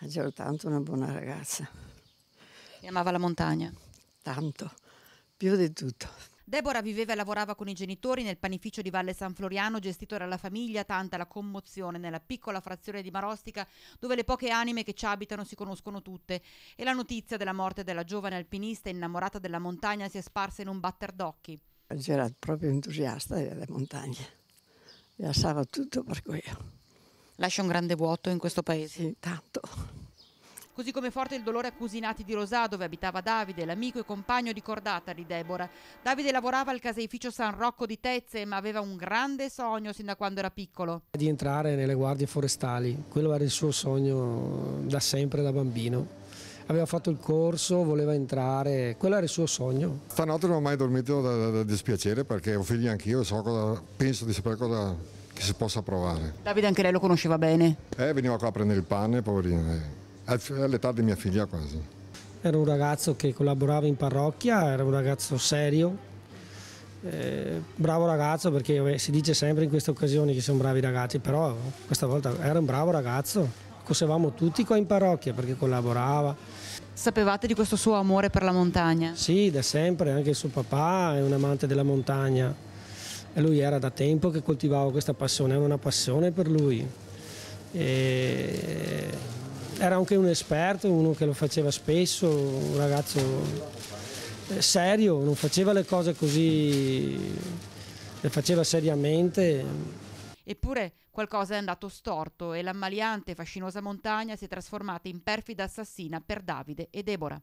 È tanto una buona ragazza. E amava la montagna? Tanto, più di tutto. Deborah viveva e lavorava con i genitori nel panificio di Valle San Floriano gestito dalla famiglia, tanta la commozione nella piccola frazione di Marostica dove le poche anime che ci abitano si conoscono tutte e la notizia della morte della giovane alpinista innamorata della montagna si è sparsa in un batter d'occhi. Era proprio entusiasta delle montagne, lasciava tutto per quello lascia un grande vuoto in questo paese, tanto. Così come forte il dolore a Cusinati di Rosà, dove abitava Davide, l'amico e compagno di cordata di Deborah. Davide lavorava al caseificio San Rocco di Tezze, ma aveva un grande sogno sin da quando era piccolo. Di entrare nelle guardie forestali, quello era il suo sogno mm, da sempre, da bambino aveva fatto il corso, voleva entrare, quello era il suo sogno. Stanotte non ho mai dormito da, da, da dispiacere perché ho figli anch'io e so penso di sapere cosa che si possa provare. Davide anche lei lo conosceva bene? Eh, veniva qua a prendere il pane, poverino, eh. all'età di mia figlia quasi. Era un ragazzo che collaborava in parrocchia, era un ragazzo serio, eh, bravo ragazzo perché vabbè, si dice sempre in queste occasioni che sono bravi ragazzi, però questa volta era un bravo ragazzo. Cosevamo tutti qua in parrocchia perché collaborava. Sapevate di questo suo amore per la montagna? Sì, da sempre, anche il suo papà è un amante della montagna e lui era da tempo che coltivava questa passione, era una passione per lui. E era anche un esperto, uno che lo faceva spesso, un ragazzo eh, serio, non faceva le cose così, le faceva seriamente. Eppure qualcosa è andato storto e l'ammaliante e fascinosa montagna si è trasformata in perfida assassina per Davide e Deborah.